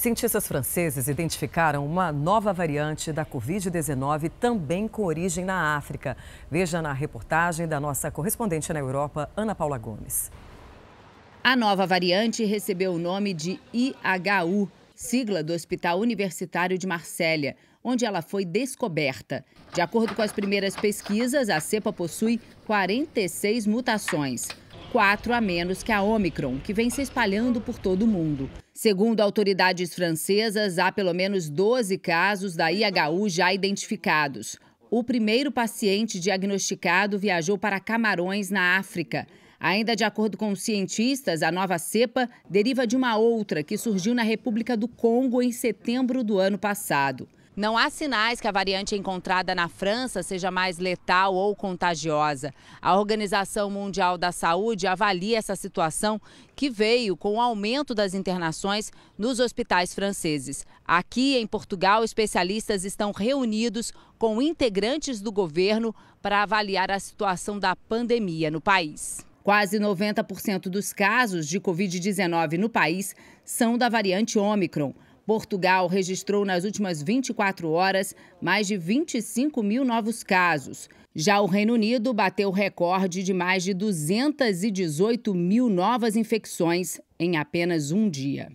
Cientistas franceses identificaram uma nova variante da Covid-19, também com origem na África. Veja na reportagem da nossa correspondente na Europa, Ana Paula Gomes. A nova variante recebeu o nome de IHU, sigla do Hospital Universitário de Marsella, onde ela foi descoberta. De acordo com as primeiras pesquisas, a cepa possui 46 mutações quatro a menos que a Omicron, que vem se espalhando por todo o mundo. Segundo autoridades francesas, há pelo menos 12 casos da IHU já identificados. O primeiro paciente diagnosticado viajou para Camarões, na África. Ainda de acordo com os cientistas, a nova cepa deriva de uma outra que surgiu na República do Congo em setembro do ano passado. Não há sinais que a variante encontrada na França seja mais letal ou contagiosa. A Organização Mundial da Saúde avalia essa situação que veio com o aumento das internações nos hospitais franceses. Aqui em Portugal, especialistas estão reunidos com integrantes do governo para avaliar a situação da pandemia no país. Quase 90% dos casos de Covid-19 no país são da variante Ômicron. Portugal registrou nas últimas 24 horas mais de 25 mil novos casos. Já o Reino Unido bateu o recorde de mais de 218 mil novas infecções em apenas um dia.